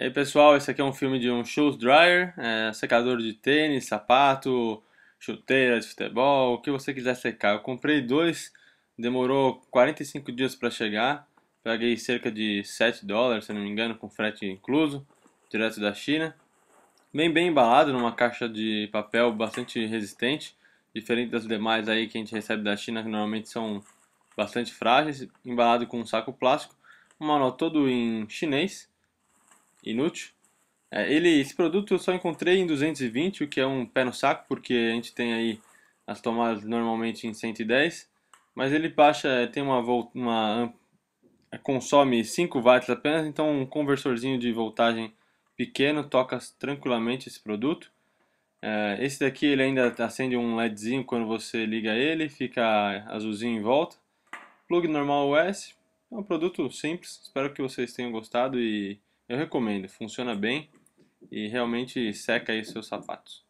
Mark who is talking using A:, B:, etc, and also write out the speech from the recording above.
A: E aí pessoal, esse aqui é um filme de um shoes dryer, é, secador de tênis, sapato, chuteira de futebol, o que você quiser secar. Eu comprei dois, demorou 45 dias para chegar, paguei cerca de 7 dólares, se não me engano, com frete incluso, direto da China. Bem bem embalado numa caixa de papel bastante resistente, diferente das demais aí que a gente recebe da China, que normalmente são bastante frágeis, embalado com um saco plástico, O manual todo em chinês inútil. É, ele, esse produto eu só encontrei em 220, o que é um pé no saco, porque a gente tem aí as tomadas normalmente em 110, mas ele baixa, é, tem uma, uma é, consome 5 watts apenas, então um conversorzinho de voltagem pequeno toca tranquilamente esse produto. É, esse daqui ele ainda acende um LEDzinho quando você liga ele, fica azulzinho em volta. Plug normal US, é um produto simples, espero que vocês tenham gostado e eu recomendo, funciona bem e realmente seca aí seus sapatos.